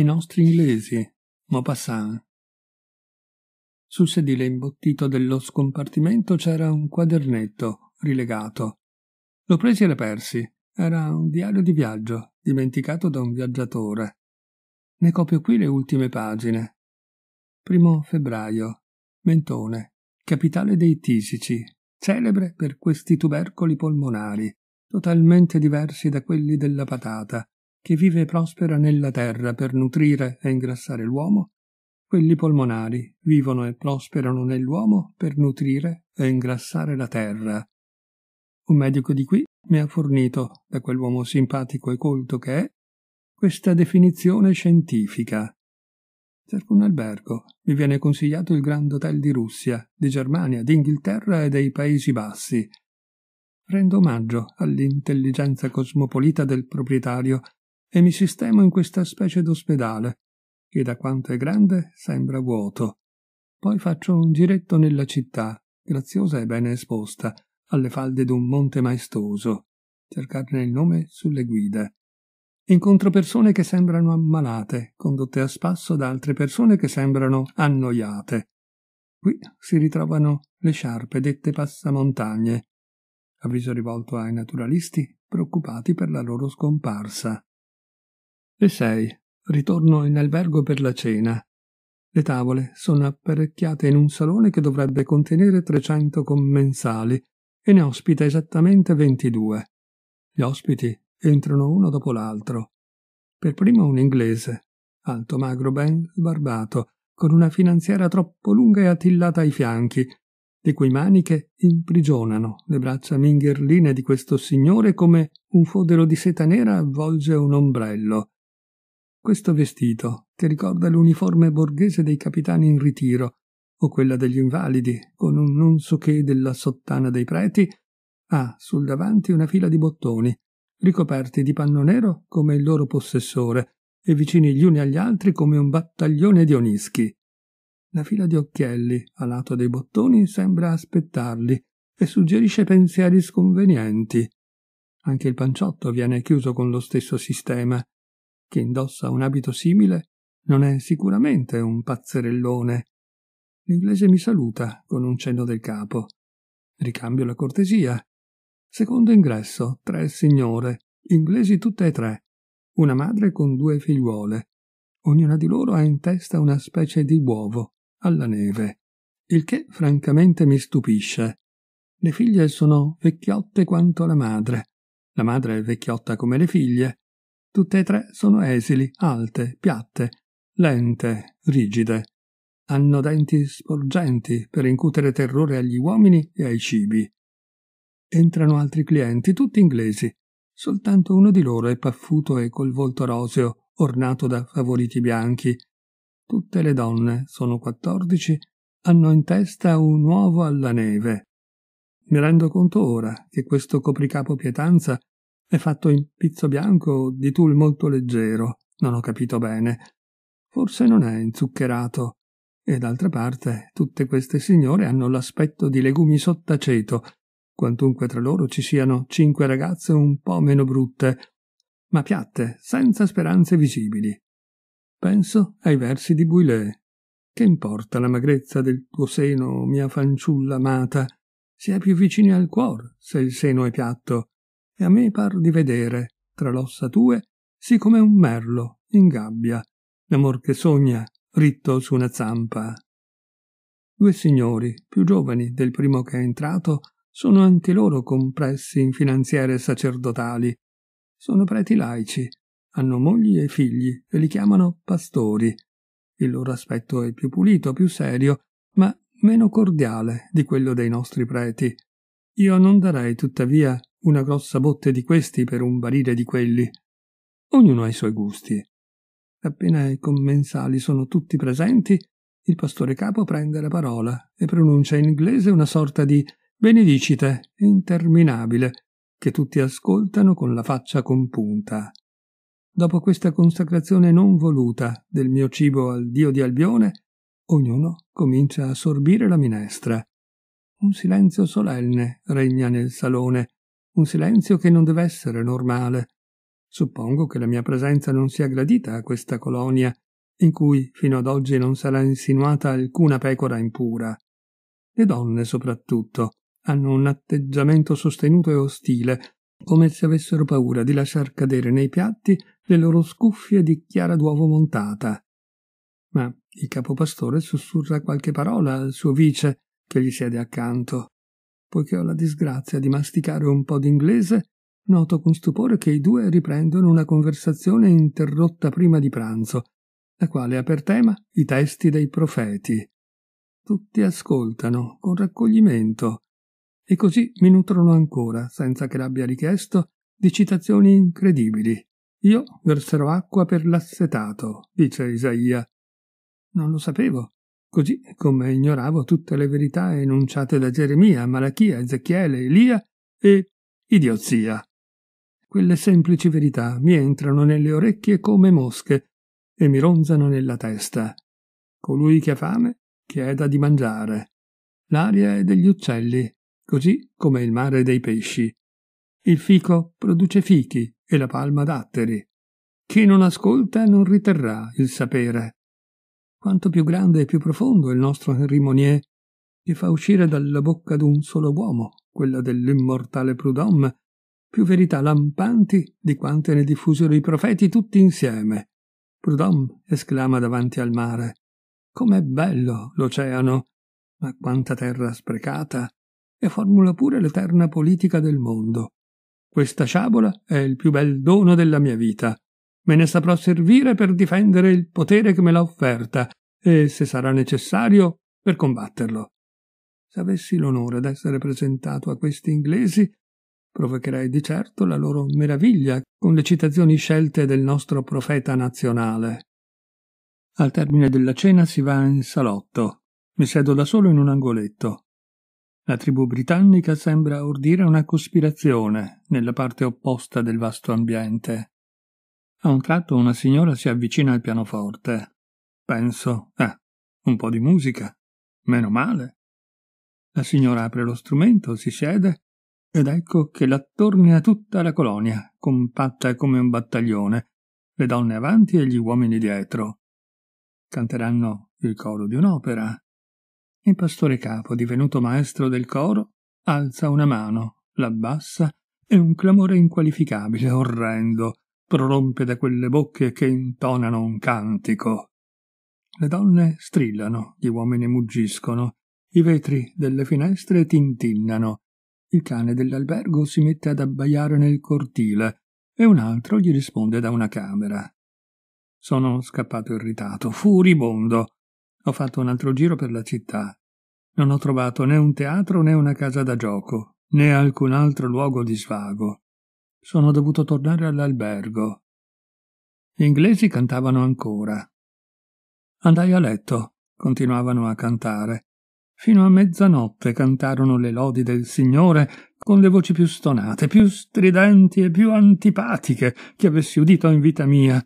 i nostri inglesi, Maupassant. Sul sedile imbottito dello scompartimento c'era un quadernetto rilegato. Lo presi e lo persi. Era un diario di viaggio, dimenticato da un viaggiatore. Ne copio qui le ultime pagine. Primo febbraio. Mentone, capitale dei Tisici, celebre per questi tubercoli polmonari, totalmente diversi da quelli della patata, che vive e prospera nella terra per nutrire e ingrassare l'uomo, quelli polmonari vivono e prosperano nell'uomo per nutrire e ingrassare la terra. Un medico di qui mi ha fornito, da quell'uomo simpatico e colto che è, questa definizione scientifica. Cerco un albergo, mi viene consigliato il Grand Hotel di Russia, di Germania, d'Inghilterra e dei Paesi Bassi. Rendo omaggio all'intelligenza cosmopolita del proprietario e mi sistemo in questa specie d'ospedale, che da quanto è grande sembra vuoto. Poi faccio un giretto nella città, graziosa e bene esposta, alle falde d'un monte maestoso, cercarne il nome sulle guide. Incontro persone che sembrano ammalate, condotte a spasso da altre persone che sembrano annoiate. Qui si ritrovano le sciarpe dette passamontagne, avviso rivolto ai naturalisti preoccupati per la loro scomparsa. Le sei. Ritorno in albergo per la cena. Le tavole sono apparecchiate in un salone che dovrebbe contenere 300 commensali e ne ospita esattamente 22. Gli ospiti entrano uno dopo l'altro. Per primo un inglese, alto, magro, ben sbarbato, con una finanziera troppo lunga e attillata ai fianchi, le cui maniche imprigionano le braccia mingherline di questo signore come un fodero di seta nera avvolge un ombrello. Questo vestito, che ricorda l'uniforme borghese dei capitani in ritiro, o quella degli invalidi, con un non so che della sottana dei preti, ha sul davanti una fila di bottoni, ricoperti di panno nero come il loro possessore, e vicini gli uni agli altri come un battaglione di onischi. La fila di occhielli, a lato dei bottoni, sembra aspettarli e suggerisce pensieri sconvenienti. Anche il panciotto viene chiuso con lo stesso sistema, che indossa un abito simile non è sicuramente un pazzerellone. L'inglese mi saluta con un cenno del capo. Ricambio la cortesia. Secondo ingresso, tre signore, inglesi tutte e tre, una madre con due figliuole. Ognuna di loro ha in testa una specie di uovo, alla neve, il che francamente mi stupisce. Le figlie sono vecchiotte quanto la madre. La madre è vecchiotta come le figlie, Tutte e tre sono esili, alte, piatte, lente, rigide. Hanno denti sporgenti per incutere terrore agli uomini e ai cibi. Entrano altri clienti, tutti inglesi. Soltanto uno di loro è paffuto e col volto roseo, ornato da favoriti bianchi. Tutte le donne, sono quattordici, hanno in testa un uovo alla neve. Mi rendo conto ora che questo copricapo pietanza è fatto in pizzo bianco di tul molto leggero, non ho capito bene. Forse non è inzuccherato. E d'altra parte, tutte queste signore hanno l'aspetto di legumi sottaceto, quantunque tra loro ci siano cinque ragazze un po' meno brutte, ma piatte, senza speranze visibili. Penso ai versi di Bouillet. Che importa la magrezza del tuo seno, mia fanciulla amata? Si è più vicini al cuor se il seno è piatto e a me par di vedere, tra l'ossa tue, sì come un merlo, in gabbia, l'amor che sogna, ritto su una zampa. Due signori, più giovani del primo che è entrato, sono anche loro compressi in finanziere sacerdotali. Sono preti laici, hanno mogli e figli e li chiamano pastori. Il loro aspetto è più pulito, più serio, ma meno cordiale di quello dei nostri preti. Io non darei tuttavia una grossa botte di questi per un barile di quelli. Ognuno ha i suoi gusti. Appena i commensali sono tutti presenti, il pastore capo prende la parola e pronuncia in inglese una sorta di benedicite interminabile che tutti ascoltano con la faccia compunta. Dopo questa consacrazione non voluta del mio cibo al dio di Albione, ognuno comincia a sorbire la minestra. Un silenzio solenne regna nel salone un silenzio che non deve essere normale. Suppongo che la mia presenza non sia gradita a questa colonia, in cui fino ad oggi non sarà insinuata alcuna pecora impura. Le donne, soprattutto, hanno un atteggiamento sostenuto e ostile, come se avessero paura di lasciar cadere nei piatti le loro scuffie di chiara d'uovo montata. Ma il capopastore sussurra qualche parola al suo vice, che gli siede accanto poiché ho la disgrazia di masticare un po' d'inglese, noto con stupore che i due riprendono una conversazione interrotta prima di pranzo, la quale ha per tema i testi dei profeti. Tutti ascoltano con raccoglimento e così mi nutrono ancora, senza che l'abbia richiesto, di citazioni incredibili. Io verserò acqua per l'assetato, dice Isaia. Non lo sapevo, così come ignoravo tutte le verità enunciate da Geremia, Malachia, Ezechiele, Elia e idiozia. Quelle semplici verità mi entrano nelle orecchie come mosche e mi ronzano nella testa. Colui che ha fame chieda di mangiare. L'aria è degli uccelli, così come il mare dei pesci. Il fico produce fichi e la palma datteri. Chi non ascolta non riterrà il sapere quanto più grande e più profondo il nostro Henri Monnier, che fa uscire dalla bocca d'un solo uomo, quella dell'immortale Prudhomme, più verità lampanti di quante ne diffusero i profeti tutti insieme. Prudhomme esclama davanti al mare: Com'è bello l'oceano! Ma quanta terra sprecata! E formula pure l'eterna politica del mondo. Questa sciabola è il più bel dono della mia vita me ne saprò servire per difendere il potere che me l'ha offerta e, se sarà necessario, per combatterlo. Se avessi l'onore d'essere presentato a questi inglesi, provocherei di certo la loro meraviglia con le citazioni scelte del nostro profeta nazionale. Al termine della cena si va in salotto. Mi siedo da solo in un angoletto. La tribù britannica sembra ordire una cospirazione nella parte opposta del vasto ambiente. A un tratto una signora si avvicina al pianoforte. Penso, eh, un po' di musica. Meno male. La signora apre lo strumento, si siede, ed ecco che l'attornia tutta la colonia, compatta come un battaglione, le donne avanti e gli uomini dietro. Canteranno il coro di un'opera. Il pastore capo, divenuto maestro del coro, alza una mano, l'abbassa e un clamore inqualificabile, orrendo, prorompe da quelle bocche che intonano un cantico. Le donne strillano, gli uomini muggiscono, i vetri delle finestre tintinnano, il cane dell'albergo si mette ad abbaiare nel cortile e un altro gli risponde da una camera. Sono scappato irritato, furibondo. Ho fatto un altro giro per la città. Non ho trovato né un teatro né una casa da gioco, né alcun altro luogo di svago sono dovuto tornare all'albergo. Gli inglesi cantavano ancora. Andai a letto, continuavano a cantare. Fino a mezzanotte cantarono le lodi del Signore con le voci più stonate, più stridenti e più antipatiche che avessi udito in vita mia.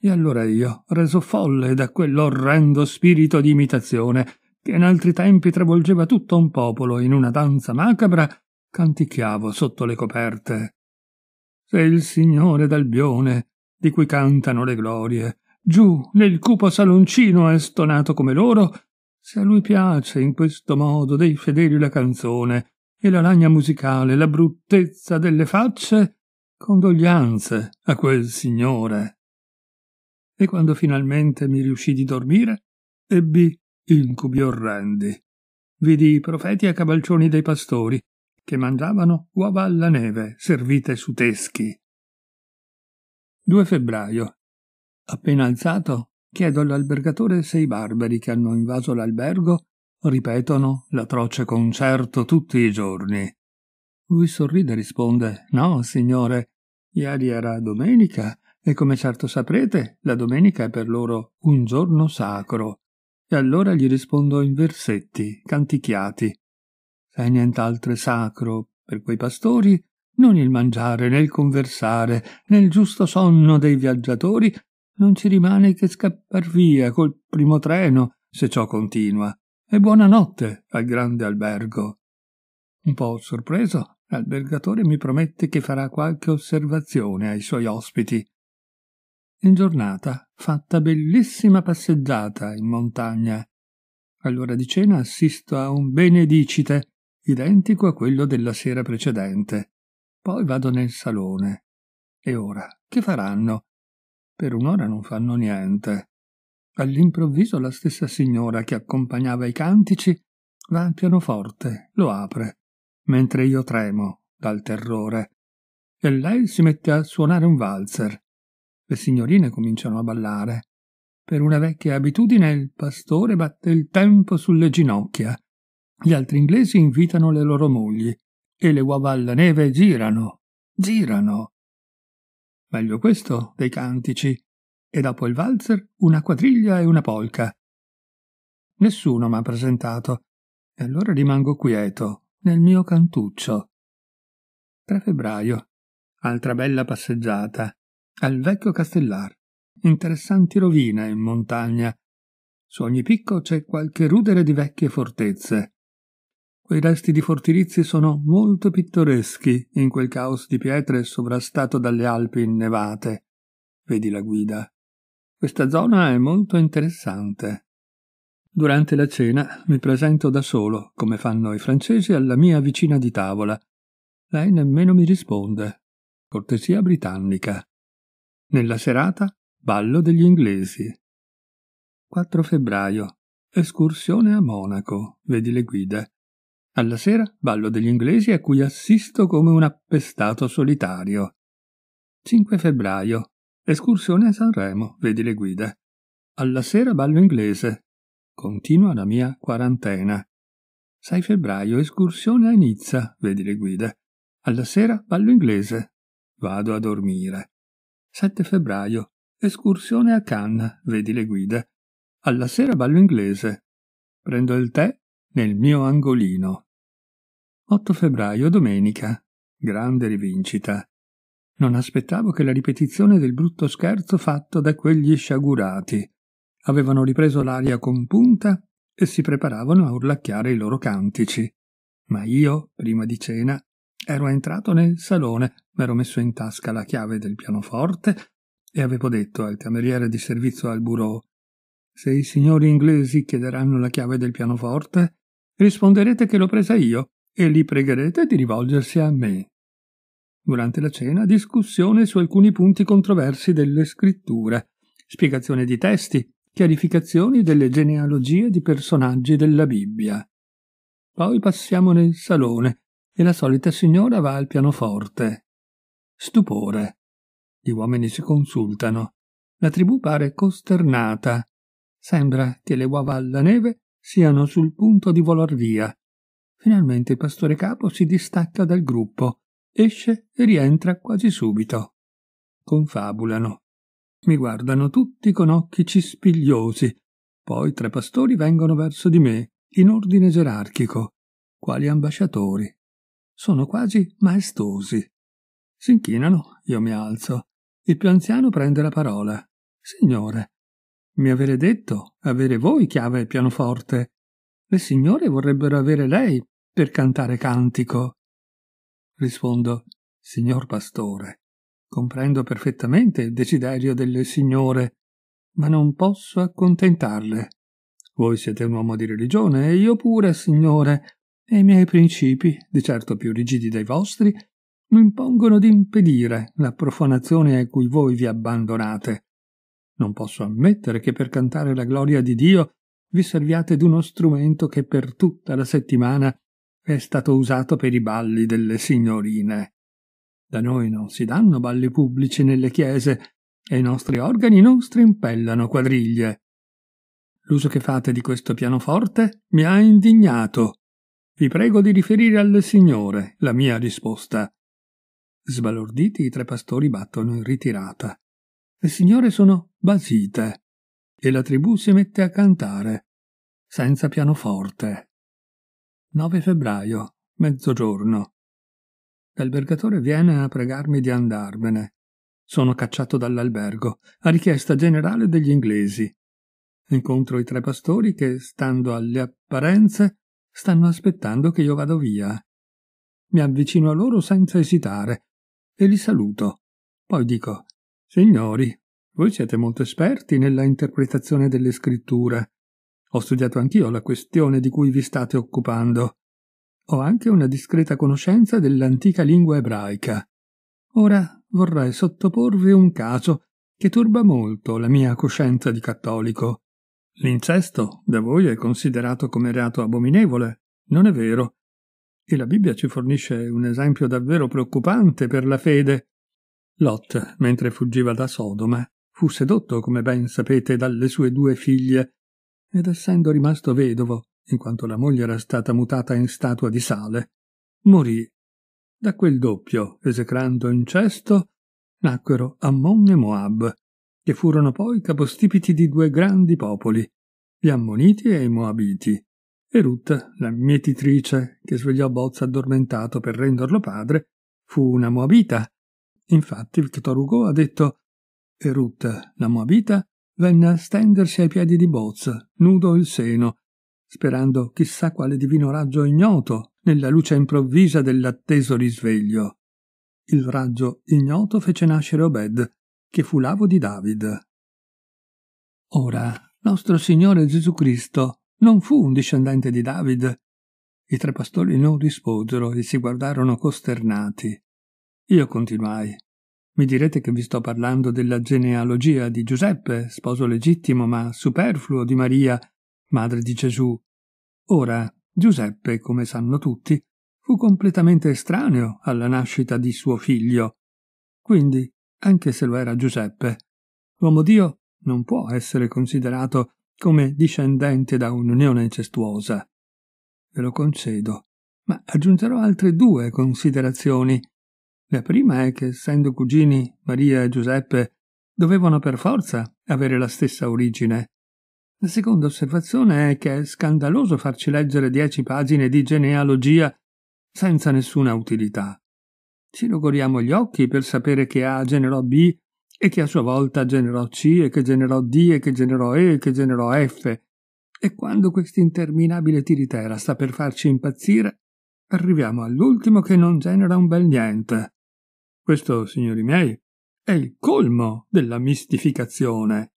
E allora io, reso folle da quell'orrendo spirito di imitazione, che in altri tempi travolgeva tutto un popolo in una danza macabra, canticchiavo sotto le coperte se il signore d'Albione, di cui cantano le glorie. Giù, nel cupo saloncino è stonato come loro, se a lui piace in questo modo dei fedeli la canzone, e la lagna musicale, la bruttezza delle facce, condoglianze a quel signore. E quando finalmente mi riuscì di dormire, ebbi incubi orrendi. Vidi i profeti a cavalcioni dei pastori, che mangiavano uova alla neve servite su teschi. 2 febbraio. Appena alzato, chiedo all'albergatore se i barbari che hanno invaso l'albergo ripetono l'atroce concerto tutti i giorni. Lui sorride e risponde No, signore, ieri era domenica e come certo saprete, la domenica è per loro un giorno sacro. E allora gli rispondo in versetti, canticchiati, se nient'altro è sacro per quei pastori, non il mangiare, né il conversare, nel giusto sonno dei viaggiatori, non ci rimane che scappar via col primo treno, se ciò continua, e buonanotte al grande albergo. Un po' sorpreso, l'albergatore mi promette che farà qualche osservazione ai suoi ospiti. In giornata fatta bellissima passeggiata in montagna. All'ora di cena assisto a un benedicite identico a quello della sera precedente. Poi vado nel salone. E ora, che faranno? Per un'ora non fanno niente. All'improvviso la stessa signora che accompagnava i cantici va al pianoforte, lo apre, mentre io tremo dal terrore. E lei si mette a suonare un valzer. Le signorine cominciano a ballare. Per una vecchia abitudine il pastore batte il tempo sulle ginocchia gli altri inglesi invitano le loro mogli e le uova alla neve girano, girano. Meglio questo dei cantici. E dopo il valzer una quadriglia e una polca. Nessuno mi ha presentato, e allora rimango quieto, nel mio cantuccio. 3 febbraio. Altra bella passeggiata. Al vecchio Castellar. Interessanti rovine in montagna. Su ogni picco c'è qualche rudere di vecchie fortezze. Quei resti di fortilizi sono molto pittoreschi in quel caos di pietre sovrastato dalle Alpi innevate. Vedi la guida. Questa zona è molto interessante. Durante la cena mi presento da solo, come fanno i francesi, alla mia vicina di tavola. Lei nemmeno mi risponde. Cortesia britannica. Nella serata, ballo degli inglesi. 4 febbraio. Escursione a Monaco. Vedi le guide. Alla sera ballo degli inglesi a cui assisto come un appestato solitario. 5 febbraio. Escursione a Sanremo, vedi le guide. Alla sera ballo inglese. Continua la mia quarantena. 6 febbraio. Escursione a Nizza, vedi le guide. Alla sera ballo inglese. Vado a dormire. 7 febbraio. Escursione a Cannes, vedi le guide. Alla sera ballo inglese. Prendo il tè nel mio angolino. 8 febbraio, domenica. Grande rivincita. Non aspettavo che la ripetizione del brutto scherzo fatto da quegli sciagurati. Avevano ripreso l'aria con punta e si preparavano a urlacchiare i loro cantici. Ma io, prima di cena, ero entrato nel salone, m'ero messo in tasca la chiave del pianoforte e avevo detto al cameriere di servizio al bureau se i signori inglesi chiederanno la chiave del pianoforte, risponderete che l'ho presa io e li pregherete di rivolgersi a me. Durante la cena discussione su alcuni punti controversi delle scritture, spiegazione di testi, chiarificazioni delle genealogie di personaggi della Bibbia. Poi passiamo nel salone e la solita signora va al pianoforte. Stupore. Gli uomini si consultano. La tribù pare costernata. Sembra che le uova alla neve siano sul punto di volar via Finalmente il pastore capo si distacca dal gruppo, esce e rientra quasi subito. Confabulano. Mi guardano tutti con occhi cispigliosi. Poi tre pastori vengono verso di me, in ordine gerarchico, quali ambasciatori. Sono quasi maestosi. Si inchinano, io mi alzo. Il più anziano prende la parola. Signore, mi avete detto avere voi chiave e pianoforte. Le signore vorrebbero avere lei per cantare cantico. Rispondo, signor pastore, comprendo perfettamente il desiderio del Signore, ma non posso accontentarle. Voi siete un uomo di religione e io pure, signore, e i miei principi, di certo più rigidi dei vostri, mi impongono di impedire la profanazione a cui voi vi abbandonate. Non posso ammettere che per cantare la gloria di Dio vi serviate d'uno strumento che per tutta la settimana è stato usato per i balli delle signorine. Da noi non si danno balli pubblici nelle chiese e i nostri organi non strimpellano quadriglie. L'uso che fate di questo pianoforte mi ha indignato. Vi prego di riferire al Signore la mia risposta. Sbalorditi i tre pastori battono in ritirata. Le signore sono basite e la tribù si mette a cantare, senza pianoforte. 9 febbraio, mezzogiorno. L'albergatore viene a pregarmi di andarmene. Sono cacciato dall'albergo, a richiesta generale degli inglesi. Incontro i tre pastori che, stando alle apparenze, stanno aspettando che io vado via. Mi avvicino a loro senza esitare e li saluto. Poi dico: Signori, voi siete molto esperti nella interpretazione delle scritture. Ho studiato anch'io la questione di cui vi state occupando. Ho anche una discreta conoscenza dell'antica lingua ebraica. Ora vorrei sottoporvi un caso che turba molto la mia coscienza di cattolico. L'incesto da voi è considerato come reato abominevole, non è vero? E la Bibbia ci fornisce un esempio davvero preoccupante per la fede. Lot, mentre fuggiva da Sodoma, fu sedotto, come ben sapete, dalle sue due figlie ed essendo rimasto vedovo, in quanto la moglie era stata mutata in statua di sale, morì. Da quel doppio, esecrando incesto, nacquero Ammon e Moab, che furono poi capostipiti di due grandi popoli, gli Ammoniti e i Moabiti, e Ruth, la mietitrice che svegliò Boz addormentato per renderlo padre, fu una Moabita. Infatti Victor Hugo ha detto e Ruth, la Moabita, venne a stendersi ai piedi di Bozza, nudo il seno, sperando chissà quale divino raggio ignoto nella luce improvvisa dell'atteso risveglio. Il raggio ignoto fece nascere Obed, che fu l'avo di David. Ora, nostro Signore Gesù Cristo non fu un discendente di David. I tre pastori non risposero e si guardarono costernati. Io continuai. Mi direte che vi sto parlando della genealogia di Giuseppe, sposo legittimo ma superfluo di Maria, madre di Gesù. Ora, Giuseppe, come sanno tutti, fu completamente estraneo alla nascita di suo figlio. Quindi, anche se lo era Giuseppe, l'uomo Dio non può essere considerato come discendente da un'unione incestuosa. Ve lo concedo, ma aggiungerò altre due considerazioni la prima è che, essendo cugini, Maria e Giuseppe dovevano per forza avere la stessa origine. La seconda osservazione è che è scandaloso farci leggere dieci pagine di genealogia senza nessuna utilità. Ci logoriamo gli occhi per sapere che A generò B e che a sua volta generò C e che generò D e che generò E e che generò F. E quando questa interminabile tiritera sta per farci impazzire, arriviamo all'ultimo che non genera un bel niente. Questo, signori miei, è il colmo della mistificazione.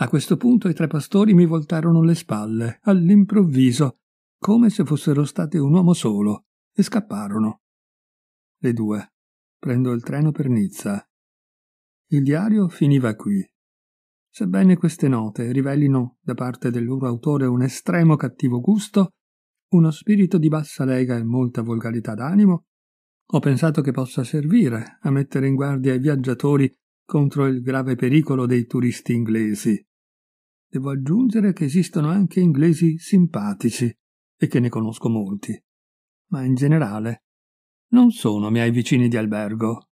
A questo punto i tre pastori mi voltarono le spalle, all'improvviso, come se fossero state un uomo solo, e scapparono. Le due. Prendo il treno per Nizza. Il diario finiva qui. Sebbene queste note rivelino, da parte del loro autore, un estremo cattivo gusto, uno spirito di bassa lega e molta volgarità d'animo, ho pensato che possa servire a mettere in guardia i viaggiatori contro il grave pericolo dei turisti inglesi. Devo aggiungere che esistono anche inglesi simpatici e che ne conosco molti, ma in generale non sono miei vicini di albergo.